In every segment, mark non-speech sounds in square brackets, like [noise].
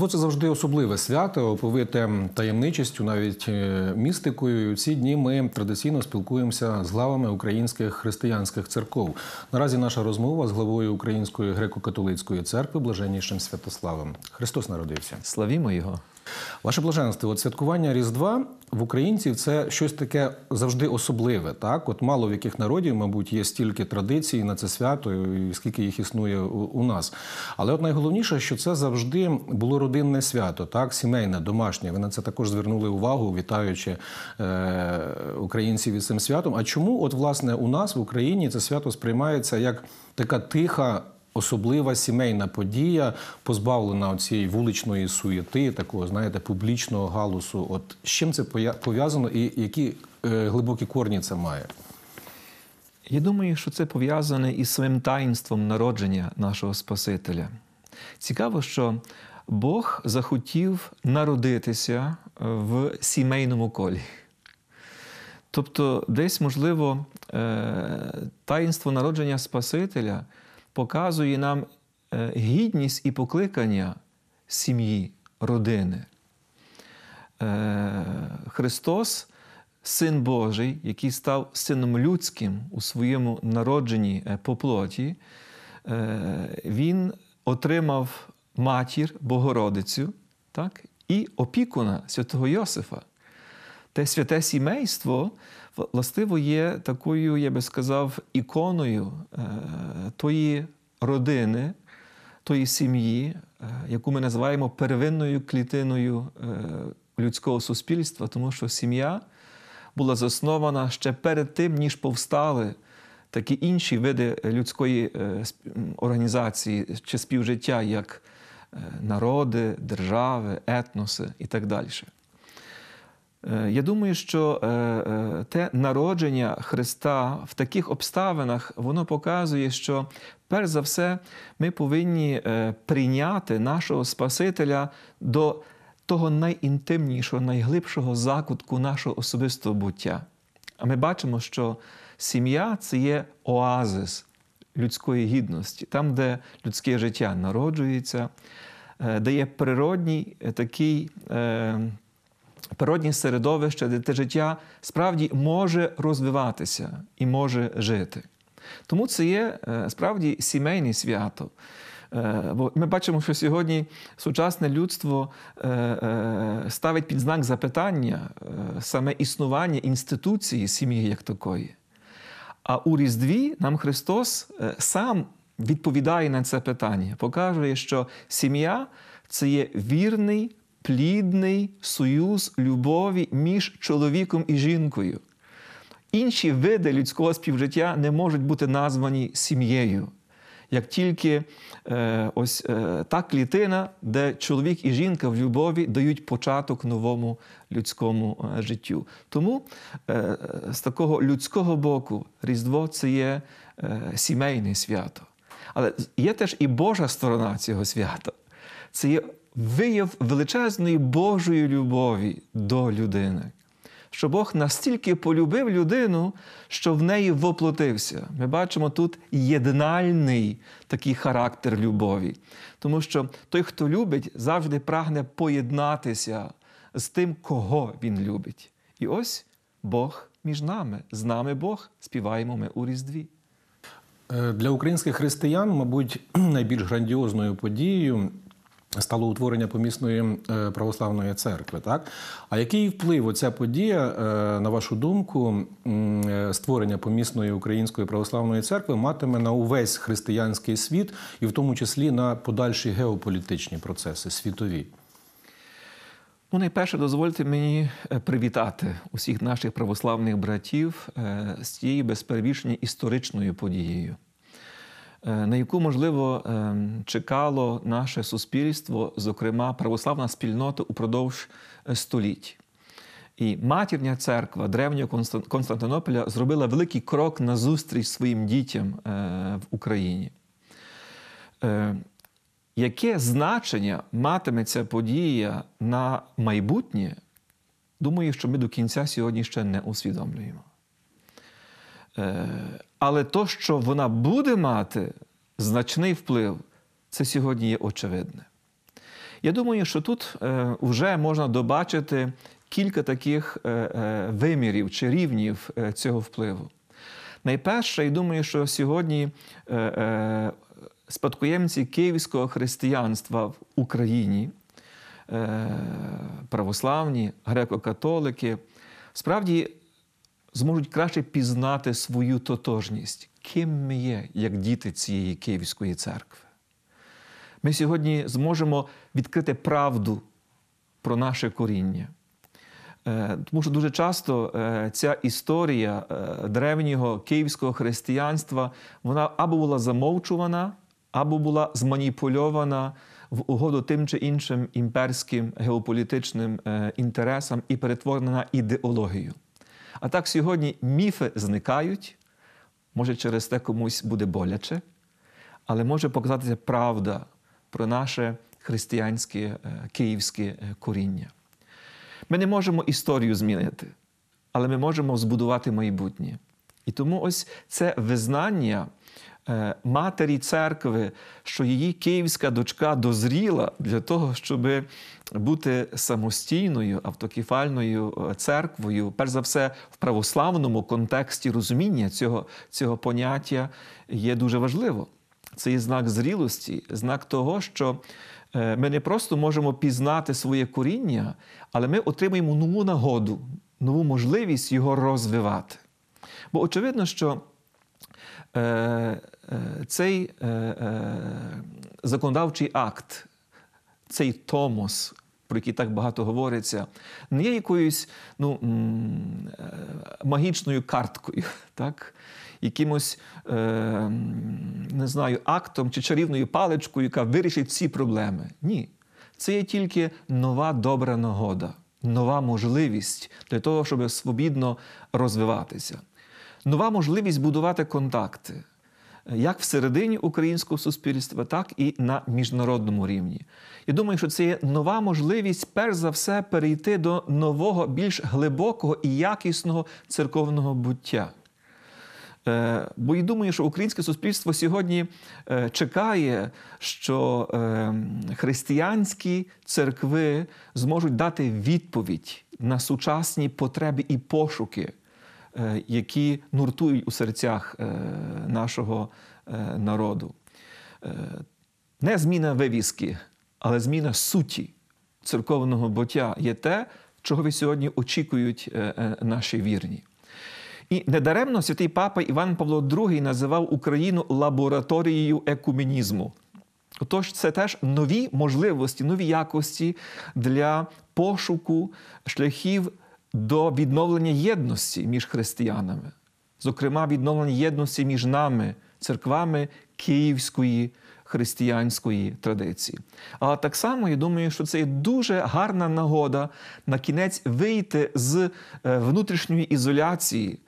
Різдво це завжди особливе свято, оповите таємничістю, навіть е, містикою. У Ці дні ми традиційно спілкуємося з главами українських християнських церков. Наразі наша розмова з главою Української греко-католицької церкви Блаженнішим Святославом. Христос народився. Славімо його. Ваше блаженство, от святкування Різдва в українців це щось таке завжди особливе. Так, от мало в яких народів, мабуть, є стільки традицій на це свято, і скільки їх існує у нас. Але от найголовніше, що це завжди було родинне свято, так, сімейне, домашнє. Ви на це також звернули увагу, вітаючи е- українців із цим святом. А чому, от, власне, у нас в Україні це свято сприймається як така тиха особлива сімейна подія, позбавлена цієї вуличної суєти, такого знаєте, публічного галусу. От з чим це пов'язано і які е, глибокі корні це має? Я думаю, що це пов'язане із своїм таїнством народження нашого Спасителя. Цікаво, що Бог захотів народитися е, в сімейному колі. Тобто, десь, можливо, е, таїнство народження Спасителя показує нам е, гідність і покликання сім'ї, родини. Е, Христос, Син Божий, який став сином людським у своєму народженні е, по плоті, Він отримав матір, Богородицю так, і опікуна святого Йосифа. Те святе сімейство властиво є такою, я би сказав, іконою е, тої родини, тої сім'ї, е, яку ми називаємо первинною клітиною е, людського суспільства, тому що сім'я була заснована ще перед тим, ніж повстали такі інші види людської організації чи співжиття, як народи, держави, етноси і так далі. Е, я думаю, що е, е, те народження Христа в таких обставинах воно показує, що перш за все ми повинні прийняти нашого Спасителя до того найінтимнішого, найглибшого закутку нашого особистого буття. А ми бачимо, що сім'я це є оазис людської гідності, там, де людське життя народжується, де є природній такий природнє середовище, де те життя справді може розвиватися і може жити. Тому це є е, справді сімейне свято. Е, бо ми бачимо, що сьогодні сучасне людство е, ставить під знак запитання саме існування інституції сім'ї як такої. А у Різдві нам Христос сам відповідає на це питання, показує, що сім'я це є вірний плідний союз любові між чоловіком і жінкою. Інші види людського співжиття не можуть бути названі сім'єю. Як тільки е, ось е, та клітина, де чоловік і жінка в любові дають початок новому людському е, життю. Тому е, з такого людського боку Різдво це є е, сімейне свято. Але є теж і Божа сторона цього свята. Це є вияв величезної Божої любові до людини. Що Бог настільки полюбив людину, що в неї воплотився. Ми бачимо тут єднальний такий характер любові. Тому що той, хто любить, завжди прагне поєднатися з тим, кого він любить. І ось Бог між нами, з нами Бог, співаємо ми у Різдві. Е, для українських християн, мабуть, [clears throat] найбільш грандіозною подією Стало утворення помісної е, православної церкви, так а який вплив оця подія, е, на вашу думку, е, створення помісної української православної церкви матиме на увесь християнський світ, і в тому числі на подальші геополітичні процеси світові? Ну, найперше, дозвольте мені привітати усіх наших православних братів з цією безперебічною історичною подією. Е, на яку, можливо, ем, чекало наше суспільство, зокрема православна спільнота упродовж е, століть. І матірня церква древнього Константинополя зробила великий крок на зустріч своїм дітям е, в Україні. Яке значення матиме ця подія на майбутнє? Думаю, що ми до кінця сьогодні ще не усвідомлюємо. Е, але то, що вона буде мати значний вплив, це сьогодні є очевидне. Я думаю, що тут е, вже можна добачити кілька таких е, вимірів чи рівнів цього впливу. Найперше, я думаю, що сьогодні спадкоємці київського християнства в Україні, православні, греко-католики, справді зможуть краще пізнати свою тотожність, ким ми є, як діти цієї Київської церкви. Ми сьогодні зможемо відкрити правду про наше коріння. Е, тому що дуже часто е, ця історія е, древнього київського християнства вона або була замовчувана, або була зманіпульована в угоду тим чи іншим імперським геополітичним інтересам і перетворена на ідеологію. А так сьогодні міфи зникають, може, через те комусь буде боляче, але може показатися правда про наше християнське е, київське е, коріння. Ми не можемо історію змінити, але ми можемо збудувати майбутнє. І тому ось це визнання Е, матері церкви, що її київська дочка дозріла для того, щоб бути самостійною автокефальною е, церквою, перш за все, в православному контексті розуміння цього, цього поняття є дуже важливо. Це є знак зрілості, знак того, що е, ми не просто можемо пізнати своє коріння, але ми отримуємо нову нагоду, нову можливість його розвивати. Бо очевидно, що Е, е, цей е, законодавчий акт, цей томос, про який так багато говориться, не є якоюсь ну, магічною карткою, [laughs] так? якимось не знаю, актом чи чарівною паличкою, яка вирішить всі проблеми. Ні. Це є тільки нова добра нагода, нова можливість для того, щоб свобідно розвиватися нова можливість будувати контакти е, як всередині українського суспільства, так і на міжнародному рівні. Я думаю, що це є нова можливість, перш за все, перейти до нового, більш глибокого і якісного церковного буття. Е, бо я думаю, що українське суспільство сьогодні е, чекає, що християнські церкви зможуть дати відповідь на сучасні потреби і пошуки Е, які нуртують у серцях е, нашого е, народу. Не зміна вивіски, але зміна суті церковного буття є те, чого ви сьогодні очікують наші вірні. І недаремно святий папа Іван Павло II називав Україну лабораторією екумінізму. Отож, це теж нові можливості, нові якості для пошуку шляхів до відновлення єдності між християнами, зокрема, відновлення єдності між нами, церквами Київської християнської традиції. Але так само я думаю, що це є дуже гарна нагода на кінець вийти з е, внутрішньої ізоляції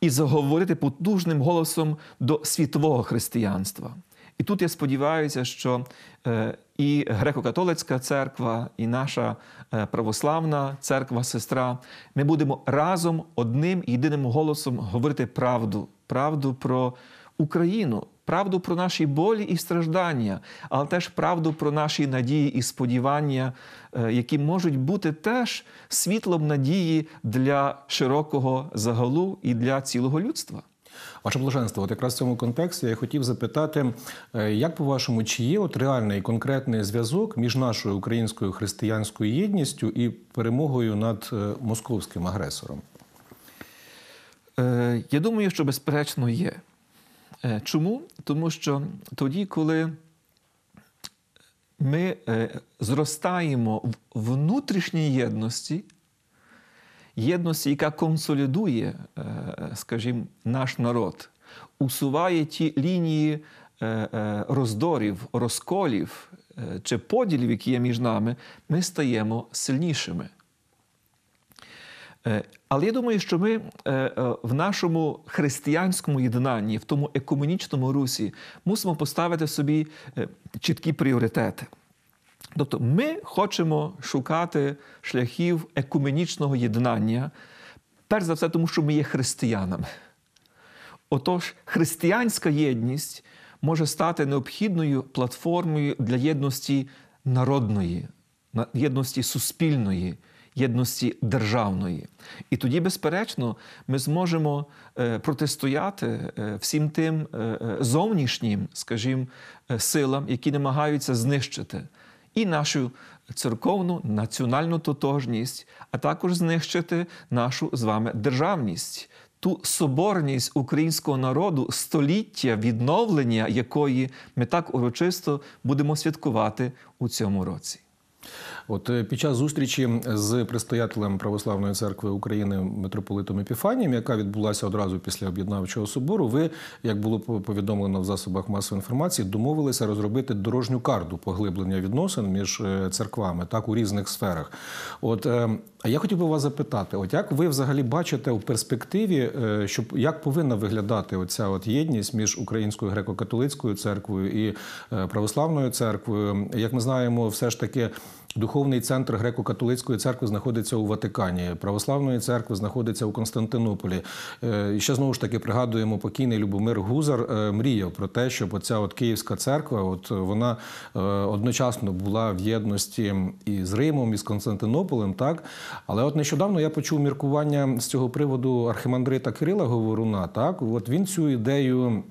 і заговорити потужним голосом до світового християнства. І тут я сподіваюся, що е, і греко-католицька церква, і наша е, православна церква, сестра, ми будемо разом одним єдиним голосом говорити правду, правду про Україну, правду про наші болі і страждання, але теж правду про наші надії і сподівання, е, які можуть бути теж світлом надії для широкого загалу і для цілого людства. Ваше блаженство, от якраз в цьому контексті я хотів запитати, е, як по-вашому, чи є от реальний конкретний зв'язок між нашою українською християнською єдністю і перемогою над е, московським агресором? Е, я думаю, що безперечно є. Чому? Тому що тоді, коли ми зростаємо в внутрішній єдності, єдності, яка консолідує, е, скажімо, наш народ, усуває ті лінії е, е, роздорів, розколів чи поділів, які є між нами, ми стаємо сильнішими. Але я думаю, що ми в нашому християнському єднанні, в тому екуменічному русі, мусимо поставити собі чіткі пріоритети. Тобто ми хочемо шукати шляхів екуменічного єднання, перш за все, тому що ми є християнами. Отож, християнська єдність може стати необхідною платформою для єдності народної, єдності суспільної, єдності державної. І тоді, безперечно, ми зможемо е, протистояти е, всім тим е, зовнішнім, скажімо, силам, які намагаються знищити і нашу церковну національну тотожність, а також знищити нашу з вами державність. Ту соборність українського народу, століття відновлення якої ми так урочисто будемо святкувати у цьому році. От е, під час зустрічі з предстоятелем Православної церкви України митрополитом Епіфанієм, яка відбулася одразу після об'єднавчого собору, ви, як було повідомлено в засобах масової інформації, домовилися розробити дорожню карту поглиблення відносин між е, церквами так у різних сферах. От е, а я хотів би вас запитати: от як ви взагалі бачите у перспективі, щоб як повинна виглядати оця от єдність між українською греко-католицькою церквою і православною церквою? Як ми знаємо, все ж таки. Духовний центр греко-католицької церкви знаходиться у Ватикані, православної церкви знаходиться у Константинополі. Е, і ще знову ж таки пригадуємо покійний Любомир Гузар е, мріяв про те, щоб оця от Київська церква, от вона е, одночасно була в єдності і з Римом, і з Константинополем. Так, але от нещодавно я почув міркування з цього приводу архімандрита Кирила Говоруна. Так, от він цю ідею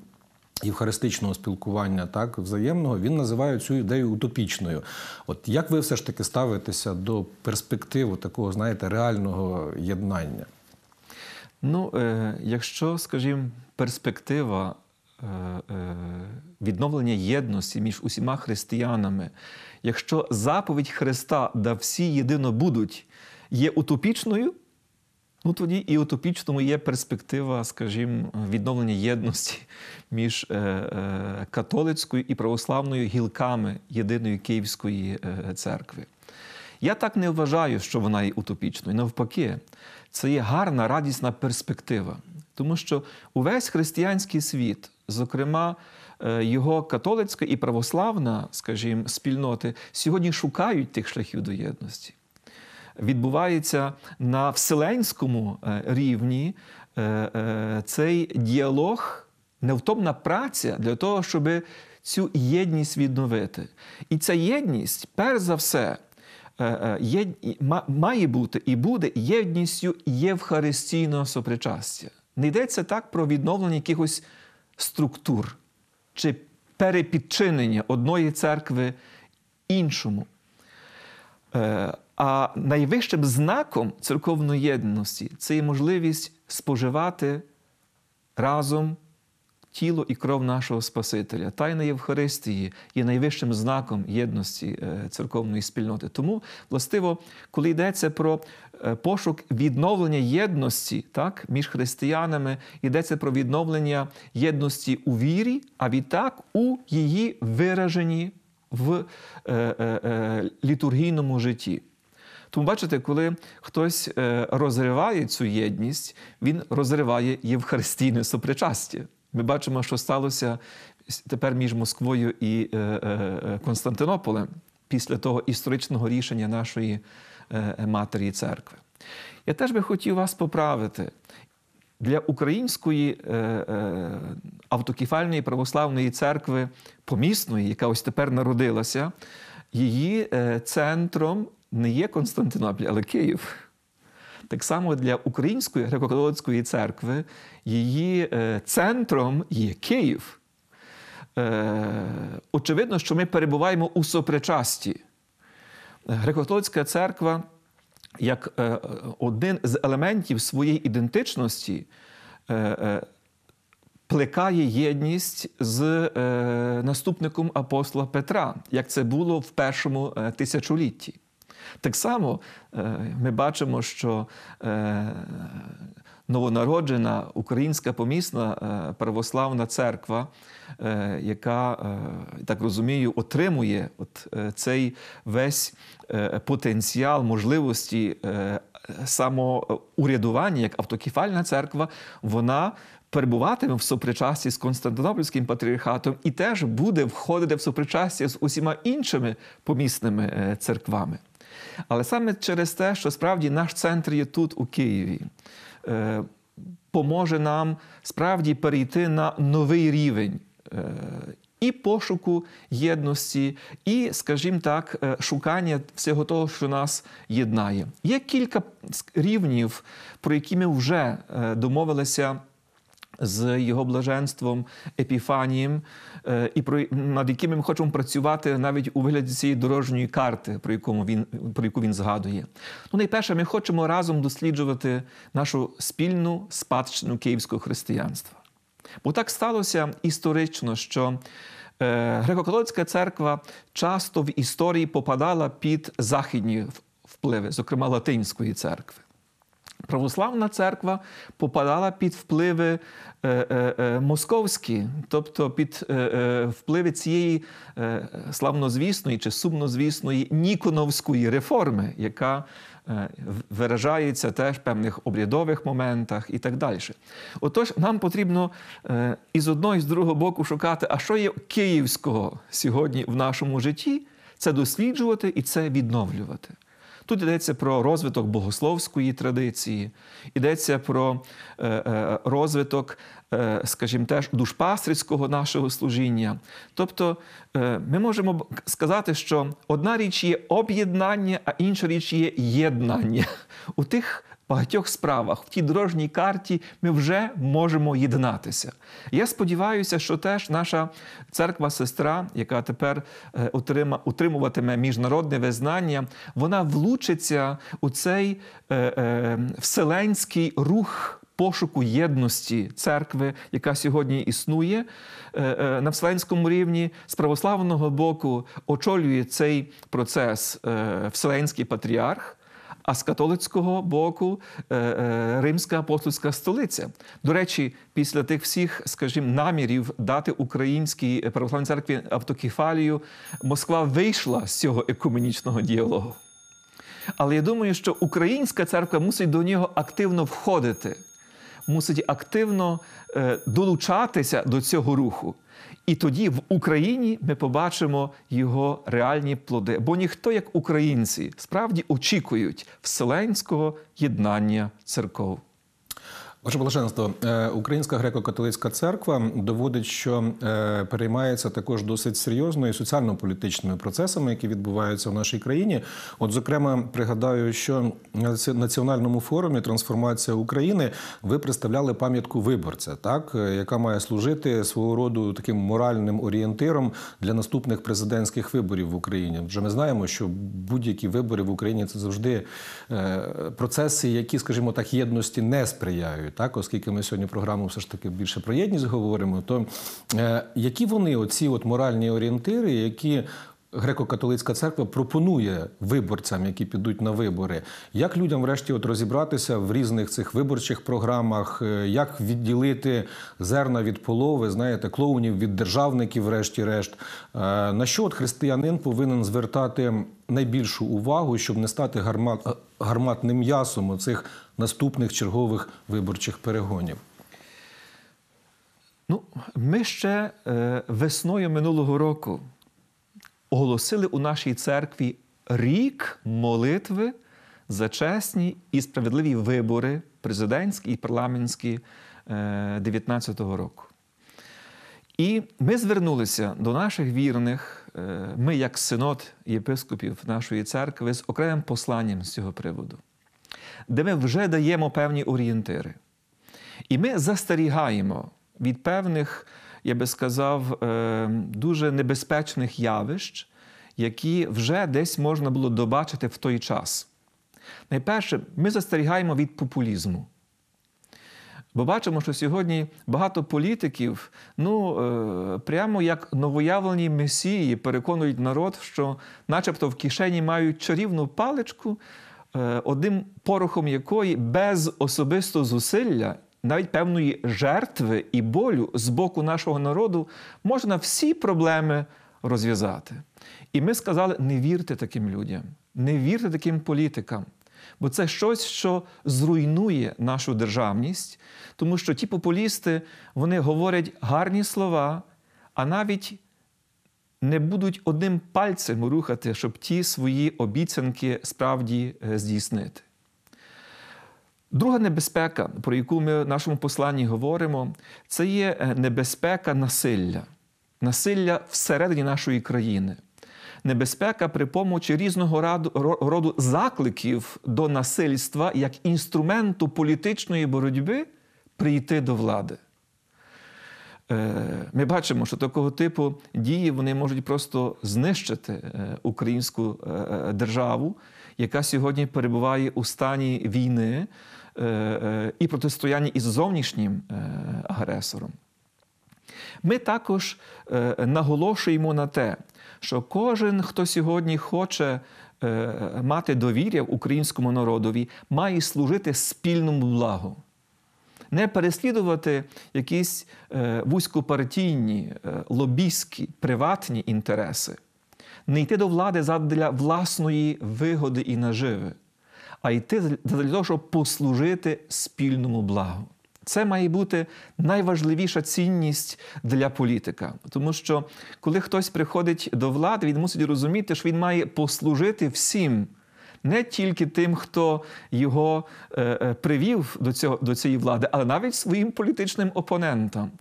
євхаристичного спілкування, так взаємного, він називає цю ідею утопічною. От як ви все ж таки ставитеся до перспективи такого, знаєте, реального єднання? Ну, е, якщо, скажімо, перспектива е, е, відновлення єдності між усіма християнами, якщо заповідь Христа да всі єдино будуть, є утопічною. Ну тоді і утопічному є перспектива, скажімо, відновлення єдності [laughs] між е, е, католицькою і православною гілками єдиної Київської е, церкви. Я так не вважаю, що вона є утопічною. Навпаки, це є гарна радісна перспектива, тому що увесь християнський світ, зокрема, його католицька і православна, скажімо, спільноти сьогодні шукають тих шляхів до єдності відбувається на вселенському е, рівні е, е, цей діалог, невтомна праця для того, щоб цю єдність відновити. І ця єдність, перш за все, має бути і буде єдністю євхаристійного сопричастя. Не йдеться так про відновлення якихось структур чи перепідчинення одної церкви іншому. А найвищим знаком церковної єдності це є можливість споживати разом тіло і кров нашого Спасителя. Тайна Євхаристії є найвищим знаком єдності е, церковної спільноти. Тому, властиво, коли йдеться про е, пошук відновлення єдності так, між християнами, йдеться про відновлення єдності у вірі, а відтак у її вираженні в е, літургійному житті. Тому бачите, коли хтось е, розриває цю єдність, він розриває євхаристійне сопричастя. Ми бачимо, що сталося тепер між Москвою і е, е, Константинополем після того історичного рішення нашої матері церкви. Я теж би хотів вас поправити. Для української е, автокефальної православної церкви помісної, яка ось тепер народилася, її центром не є Константинополь, але Київ. Так само для Української греко-католицької церкви її е, центром є Київ. Е, очевидно, що ми перебуваємо у сопричасті. Греко-католицька церква як е, один з елементів своєї ідентичності плекає єдність з наступником апостола Петра, як це було в першому тисячолітті. Так само е, ми бачимо, що е, новонароджена українська помісна е, православна церква, яка, так розумію, отримує от цей весь потенціал можливості самоурядування як автокефальна церква, вона перебуватиме в супричасті з Константинопольським патріархатом і теж буде входити в супричасті з усіма іншими помісними церквами. Але саме через те, що справді наш центр є тут, у Києві, е, поможе нам справді перейти на новий рівень. Е, і пошуку єдності, і, скажімо так, е, шукання всього того, що нас єднає. Є кілька рівнів, про які ми вже домовилися з його блаженством, епіфанієм, е, і про над якими ми хочемо працювати навіть у вигляді цієї дорожньої карти, про якому він про яку він згадує. Ну, найперше, ми хочемо разом досліджувати нашу спільну спадщину київського християнства. Бо так сталося історично, що е, греко-католицька церква часто в історії попадала під західні впливи, зокрема Латинської церкви православна церква попадала під впливи е, е, е, московські, тобто під впливи цієї славнозвісної чи сумнозвісної ніконовської реформи, яка виражається теж в певних обрядових моментах і так далі. Отож, нам потрібно із одного, і з другого боку шукати, а що є київського сьогодні в нашому житті, це досліджувати і це відновлювати. Тут йдеться про розвиток богословської традиції, йдеться про е, е, розвиток, е, скажімо, теж душпастрицького нашого служіння. Тобто ми можемо сказати, що одна річ є об'єднання, а інша річ є єднання у тих багатьох справах в тій дорожній карті ми вже можемо єднатися. Я сподіваюся, що теж наша церква-сестра, яка тепер е, утримуватиме міжнародне визнання, вона влучиться у цей е, е, вселенський рух. Пошуку єдності церкви, яка сьогодні існує на вселенському рівні, з православного боку очолює цей процес вселенський патріарх а з католицького боку е, е, Римська апостольська столиця. До речі, після тих всіх, скажімо, намірів дати українській православній церкві автокефалію, Москва вийшла з цього екуменічного діалогу. Але я думаю, що українська церква мусить до нього активно входити, мусить активно е, долучатися до цього руху. І тоді в Україні ми побачимо його реальні плоди. Бо ніхто, як українці, справді очікують вселенського єднання церков. Ваше блаженство, е, Українська греко-католицька церква доводить, що е, переймається також досить серйозною соціально-політичними процесами, які відбуваються в нашій країні. От, зокрема, пригадаю, що на національному форумі трансформація України ви представляли пам'ятку виборця, так е, яка має служити свого роду таким моральним орієнтиром для наступних президентських виборів в Україні. Вже ми знаємо, що будь-які вибори в Україні це завжди процеси, які, скажімо так, єдності не сприяють мережею, так оскільки ми сьогодні програму все ж таки більше про єдність говоримо, то е, які вони оці от моральні орієнтири, які Греко-католицька церква пропонує виборцям, які підуть на вибори, як людям, врешті, от розібратися в різних цих виборчих програмах, е, як відділити зерна від полови, знаєте, клоунів від державників, врешті-решт. Е, на що от християнин повинен звертати найбільшу увагу, щоб не стати гармат, е, гарматним м'ясом у цих наступних чергових виборчих перегонів? Ну, ми ще весною минулого року оголосили у нашій церкві рік молитви за чесні і справедливі вибори президентські і парламентські 2019 е, року. І ми звернулися до наших вірних, е, ми, як синод єпископів нашої церкви, з окремим посланням з цього приводу, де ми вже даємо певні орієнтири. І ми застерігаємо від певних я би сказав, е, дуже небезпечних явищ, які вже десь можна було добачити в той час. Найперше, ми застерігаємо від популізму. Бо бачимо, що сьогодні багато політиків, ну, е, прямо як новоявлені месії, переконують народ, що, начебто, в кишені мають чарівну паличку, е, одним порохом якої без особистого зусилля навіть певної жертви і болю з боку нашого народу можна всі проблеми розв'язати. І ми сказали: не вірте таким людям, не вірте таким політикам. Бо це щось, що зруйнує нашу державність, тому що ті популісти вони говорять гарні слова, а навіть не будуть одним пальцем рухати, щоб ті свої обіцянки справді е, здійснити. Друга небезпека, про яку ми в нашому посланні говоримо, це є е, небезпека насилля, насилля всередині нашої країни, небезпека при помочі різного роду закликів до насильства як інструменту політичної боротьби прийти до влади. Е, ми бачимо, що такого типу дії вони можуть просто знищити е, українську державу, яка сьогодні перебуває у стані війни. Е, е, і протистояння із зовнішнім е, агресором. Ми також наголошуємо на те, що кожен, хто сьогодні хоче мати довір'я українському народові, має служити спільному благу. Не переслідувати якісь вузькопартійні, лобійські, приватні інтереси, не йти до влади задля власної вигоди і наживи а йти для того, щоб послужити спільному благу. Це має бути найважливіша цінність для політика, тому що коли хтось приходить до влади, він мусить розуміти, що він має послужити всім. Не тільки тим, хто його е, е, привів до цього, до цієї влади, але навіть своїм політичним опонентам.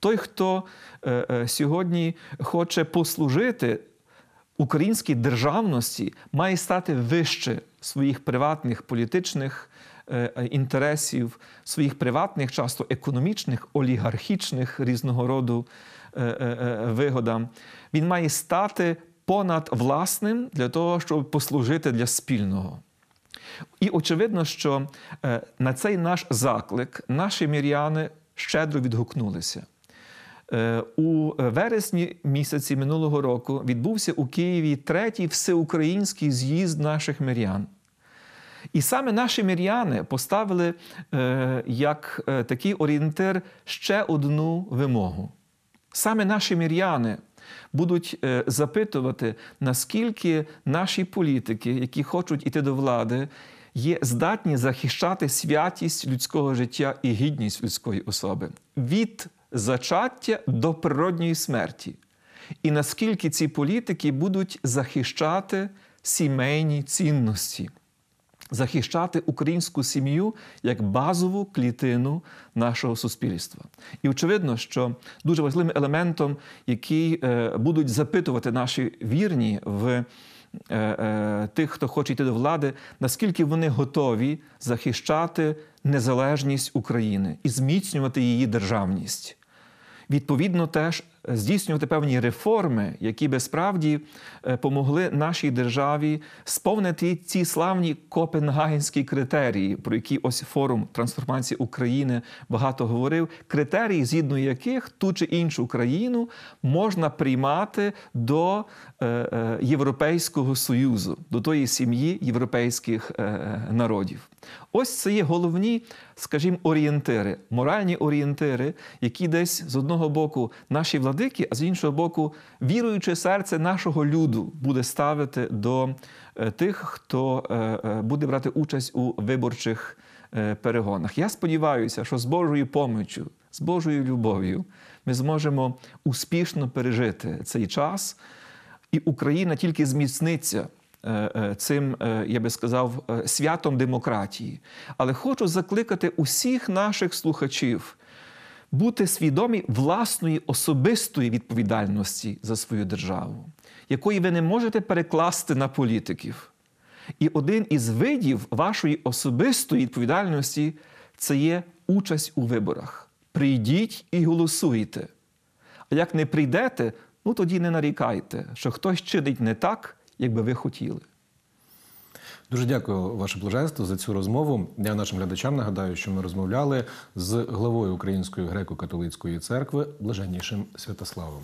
Той, хто е, сьогодні хоче послужити українській державності має стати вище своїх приватних політичних е, е, інтересів, своїх приватних, часто економічних, олігархічних різного роду е, вигодам. Він має стати понад власним для того, щоб послужити для спільного. І очевидно, що на цей наш заклик наші мір'яни щедро відгукнулися. Е, у вересні місяці минулого року відбувся у Києві третій всеукраїнський з'їзд наших мир'ян. І саме наші мір'яни поставили е, як е, такий орієнтир ще одну вимогу. Саме наші мір'яни будуть запитувати, наскільки наші політики, які хочуть іти до влади, є здатні захищати святість людського життя і гідність людської особи. від зачаття до природньої смерті, і наскільки ці політики будуть захищати сімейні цінності, захищати українську сім'ю як базову клітину нашого суспільства. І очевидно, що дуже важливим елементом, який е, будуть запитувати наші вірні в. Е, е, тих, хто хоче йти до влади, наскільки вони готові захищати незалежність України і зміцнювати її державність. Відповідно, теж здійснювати певні реформи, які би справді е, помогли нашій державі сповнити ці славні копенгагенські критерії, про які ось форум трансформації України багато говорив. Критерії, згідно яких ту чи іншу країну можна приймати до е, е, Європейського союзу, до тої сім'ї європейських народів. Ось це є головні, скажімо, орієнтири, моральні орієнтири, які десь з одного боку наші влади владики, а з іншого боку, віруюче серце нашого люду буде ставити до е, тих, хто е, е, буде брати участь у виборчих перегонах. Я сподіваюся, що з Божою поміччю, з Божою любов'ю ми зможемо успішно пережити цей час, і Україна тільки зміцниться. Цим, я би сказав, святом демократії. Але хочу закликати усіх наших слухачів бути свідомі власної особистої відповідальності за свою державу, якої ви не можете перекласти на політиків. І один із видів вашої особистої відповідальності це є участь у виборах. Прийдіть і голосуйте. А як не прийдете, ну тоді не нарікайте, що хтось чинить не так, як би ви хотіли. Дуже дякую, ваше блаженство, за цю розмову. Я нашим глядачам нагадаю, що ми розмовляли з главою Української греко-католицької церкви Блаженнішим Святославом.